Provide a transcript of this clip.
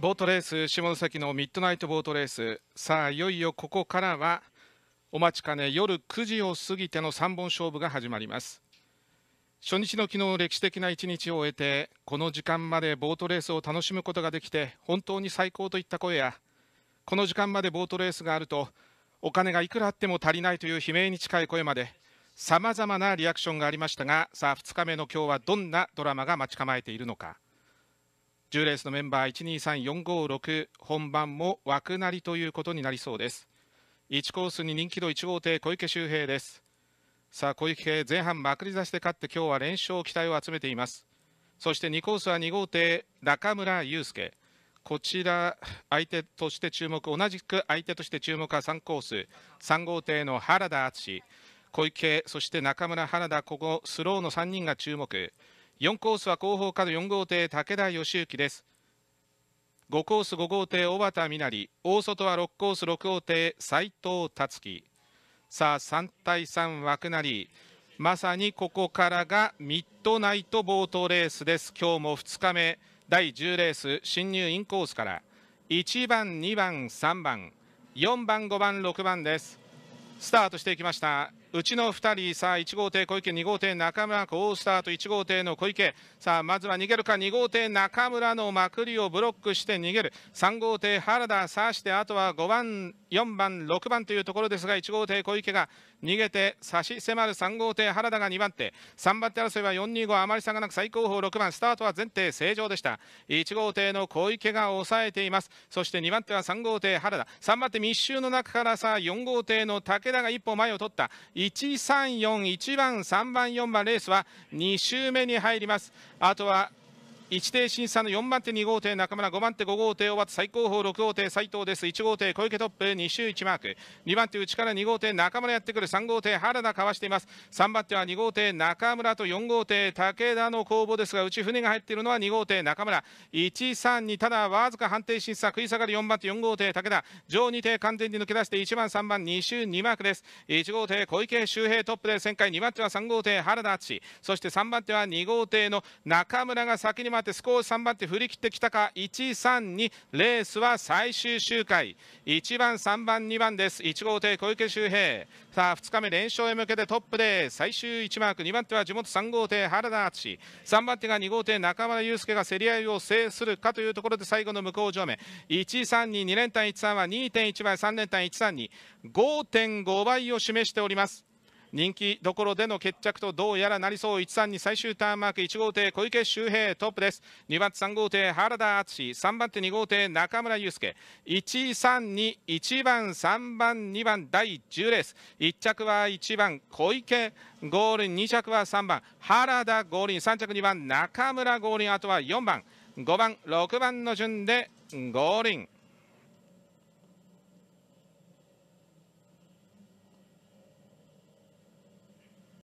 ボートレース下関のミッドナイトボートレースさあいよいよここからはお待ちかね夜9時を過ぎての3本勝負が始まります初日の昨日歴史的な一日を終えてこの時間までボートレースを楽しむことができて本当に最高といった声やこの時間までボートレースがあるとお金がいくらあっても足りないという悲鳴に近い声までさまざまなリアクションがありましたがさあ2日目の今日はどんなドラマが待ち構えているのか。10レースのメンバー123456本番も枠なりということになりそうです1コースに人気の1号艇小池周平ですさあ小池前半まくり差しで勝って今日は連勝期待を集めていますそして2コースは2号艇中村雄介こちら相手として注目同じく相手として注目は3コース3号艇の原田敦小池そして中村原田ここスローの3人が注目4コースは後方角4号艇武田義行です5コース5号艇小畑みなり大外は6コース6号艇斉藤達樹さあ3対3枠なりまさにここからがミッドナイト冒頭レースです今日も2日目第10レース進入インコースから1番2番3番4番5番6番ですスタートしていきましたうちの2人、さあ1号艇小池、2号艇中村、好スタート、1号艇の小池、さあまずは逃げるか、2号艇中村のまくりをブロックして逃げる、3号艇原田、さしてあとは5番、4番、6番というところですが、1号艇小池が逃げて差し迫る3号艇原田が2番手3番手争いは425あまり差がなく最高峰6番スタートは前提正常でした1号艇の小池が抑えていますそして2番手は3号艇原田3番手密集の中からさあ4号艇の武田が一歩前を取った1、3、4、1番、3番、4番レースは2周目に入ります。あとは1艇審査の4番手2号艇中村5番手5号艇大和最高峰6号艇斉藤です1号艇小池トップ2周1マーク2番手内から2号艇中村やってくる3号艇原田かわしています3番手は2号艇中村と4号艇武田の攻防ですがうち船が入っているのは2号艇中村132ただわずか判定審査食い下がる4番手4号艇武田上2艇完全に抜け出して1番3番2周2マークです1号艇小池周平トップで旋回2番手は3号艇原田敦そして3番手は2号艇の中村が先に回回って少し3番手振り切ってきたか132レースは最終周回1番3番2番です1号艇小池周平さあ2日目連勝へ向けてトップで最終1マーク2番手は地元3号艇原田敦3番手が2号艇中村悠介が競り合いを制するかというところで最後の向こう上面1322連単13は2.1倍3連単132 5.5倍を示しております人気どころでの決着とどうやらなりそう1、3に最終ターンマーク1号艇小池周平トップです2番手3号艇原田敦3番手2号艇中村悠介1、3に1番3番2番第10レース1着は1番小池ゴールイン2着は3番原田ゴールイン3着2番中村ゴールインあとは4番5番6番の順でゴールイン。